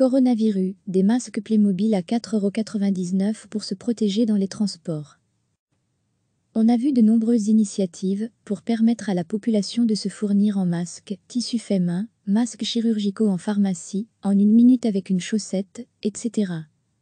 Coronavirus, des masques Playmobil à 4,99€ pour se protéger dans les transports. On a vu de nombreuses initiatives pour permettre à la population de se fournir en masques, tissus faits main, masques chirurgicaux en pharmacie, en une minute avec une chaussette, etc.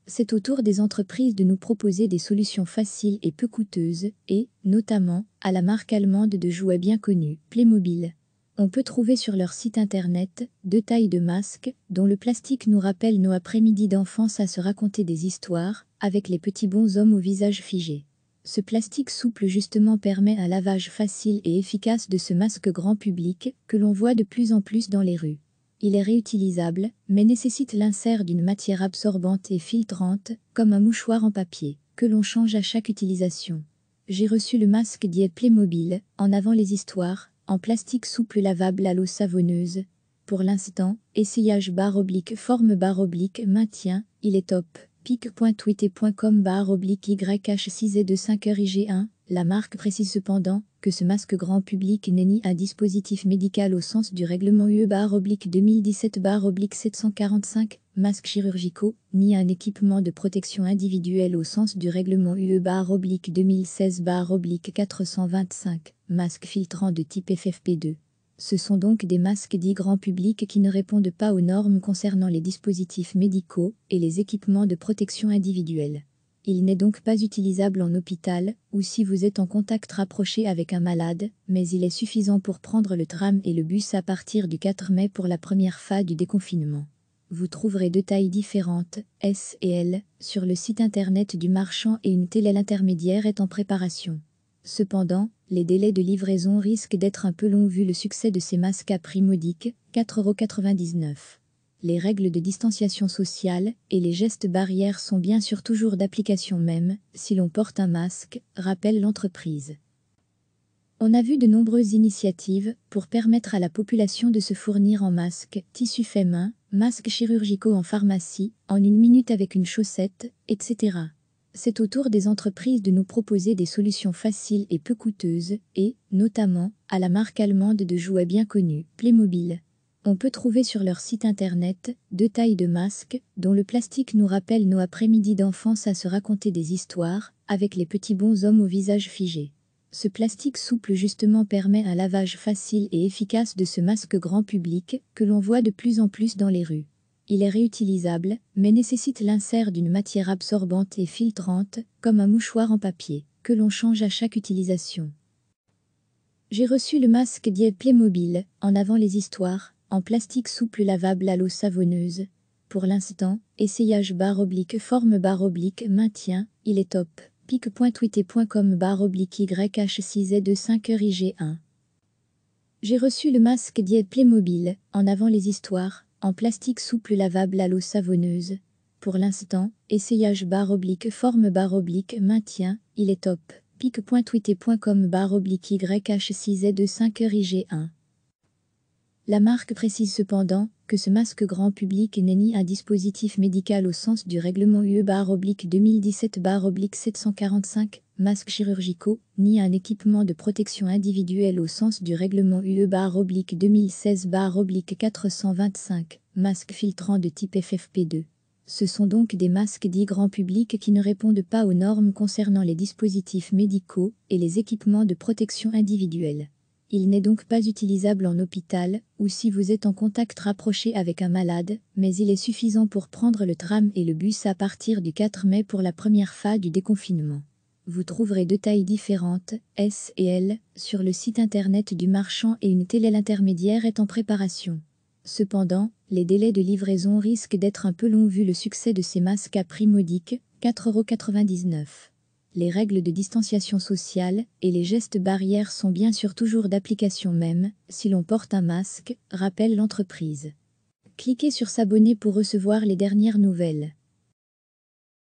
C'est au tour des entreprises de nous proposer des solutions faciles et peu coûteuses, et, notamment, à la marque allemande de jouets bien connue, Playmobil. On peut trouver sur leur site internet deux tailles de masques, dont le plastique nous rappelle nos après-midi d'enfance à se raconter des histoires, avec les petits bons hommes au visage figé. Ce plastique souple justement permet un lavage facile et efficace de ce masque grand public que l'on voit de plus en plus dans les rues. Il est réutilisable, mais nécessite l'insert d'une matière absorbante et filtrante, comme un mouchoir en papier, que l'on change à chaque utilisation. J'ai reçu le masque Diet Playmobil, en avant les histoires, en plastique souple lavable à l'eau savonneuse. Pour l'instant, essayage barre oblique forme barre oblique maintien, il est top. pic.twitter.com barre oblique YH6 et de 5 rig 1 la marque précise cependant que ce masque grand public n'est ni un dispositif médical au sens du règlement e UE-2017-745, masques chirurgicaux, ni un équipement de protection individuelle au sens du règlement UE-2016-425, masques filtrants de type FFP2. Ce sont donc des masques dits grand public qui ne répondent pas aux normes concernant les dispositifs médicaux et les équipements de protection individuelle. Il n'est donc pas utilisable en hôpital ou si vous êtes en contact rapproché avec un malade, mais il est suffisant pour prendre le tram et le bus à partir du 4 mai pour la première phase du déconfinement. Vous trouverez deux tailles différentes, S et L, sur le site internet du marchand et une télé intermédiaire est en préparation. Cependant, les délais de livraison risquent d'être un peu longs vu le succès de ces masques à prix modique, 4,99€ les règles de distanciation sociale et les gestes barrières sont bien sûr toujours d'application même si l'on porte un masque, rappelle l'entreprise. On a vu de nombreuses initiatives pour permettre à la population de se fournir en masques, tissus fait main, masques chirurgicaux en pharmacie, en une minute avec une chaussette, etc. C'est au tour des entreprises de nous proposer des solutions faciles et peu coûteuses, et, notamment, à la marque allemande de jouets bien connue, Playmobil. On peut trouver sur leur site internet deux tailles de masques, dont le plastique nous rappelle nos après-midi d'enfance à se raconter des histoires, avec les petits bons hommes au visage figé. Ce plastique souple justement permet un lavage facile et efficace de ce masque grand public que l'on voit de plus en plus dans les rues. Il est réutilisable, mais nécessite l'insert d'une matière absorbante et filtrante, comme un mouchoir en papier, que l'on change à chaque utilisation. J'ai reçu le masque Diet Mobile en avant les histoires, en plastique souple lavable à l'eau savonneuse. Pour l'instant, essayage barre oblique forme barre oblique maintien, il est top. pic.twitter.com barre oblique YH6Z25RIG1 e j'ai reçu le masque d'IE mobile, en avant les histoires, en plastique souple lavable à l'eau savonneuse. Pour l'instant, essayage barre oblique forme barre oblique maintien, il est top. pic.twitter.com barre oblique YH6Z25RIG1 la marque précise cependant que ce masque grand public n'est ni un dispositif médical au sens du règlement e UE-2017-745, masques chirurgicaux, ni un équipement de protection individuelle au sens du règlement UE-2016-425, masques filtrants de type FFP2. Ce sont donc des masques dits grand public qui ne répondent pas aux normes concernant les dispositifs médicaux et les équipements de protection individuelle. Il n'est donc pas utilisable en hôpital ou si vous êtes en contact rapproché avec un malade, mais il est suffisant pour prendre le tram et le bus à partir du 4 mai pour la première phase du déconfinement. Vous trouverez deux tailles différentes, S et L, sur le site internet du marchand et une télé intermédiaire est en préparation. Cependant, les délais de livraison risquent d'être un peu longs vu le succès de ces masques à prix modique, 4,99€ les règles de distanciation sociale et les gestes barrières sont bien sûr toujours d'application même si l'on porte un masque, rappelle l'entreprise. Cliquez sur S'abonner pour recevoir les dernières nouvelles.